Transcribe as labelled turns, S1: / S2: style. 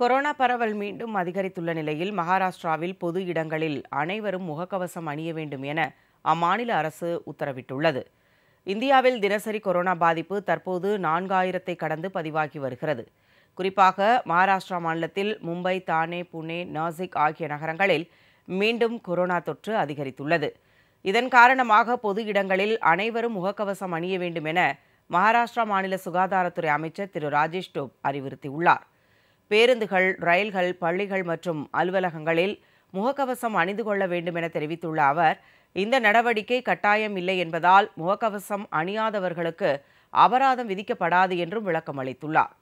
S1: corona பரவல் மீண்டும் அதிகரித்துள்ள நிலையில் மகாராஷ்டிராவில் பொது இடங்களில் அனைவரும் முகக்கவசம் அணிய வேண்டும் என அம்மாநில அரசு உத்தரவிட்டுள்ளது இந்தியாவில் தினசரி கொரோனா பாதிப்பு தற்போது நான்காயிரத்தை கடந்து பதிவாகி வருகிறது குறிப்பாக மகாராஷ்டிரா மாநிலத்தில் மும்பை தானே புனே நாசிக் ஆகிய நகரங்களில் மீண்டும் கொரோனா தொற்று அதிகரித்துள்ளது இதன் காரணமாக பொது இடங்களில் அனைவரும் முகக்கவசம் அணிய வேண்டும் என மகாராஷ்டிரா மாநில சுகாதாரத்துறை அமைச்சர் திரு ராஜேஷ் டோப் அறிவுறுத்தியுள்ளார் பேருந்துகள் ரயில்கள் பள்ளிகள் மற்றும் அலுவலகங்களில் முகக்கவசம் அணிந்து கொள்ள வேண்டும் என தெரிவித்துள்ள அவர் இந்த நடவடிக்கை கட்டாயம் இல்லை என்பதால் முகக்கவசம் அணியாதவர்களுக்கு அபராதம் விதிக்கப்படாது என்றும் விளக்கம் அளித்துள்ளார்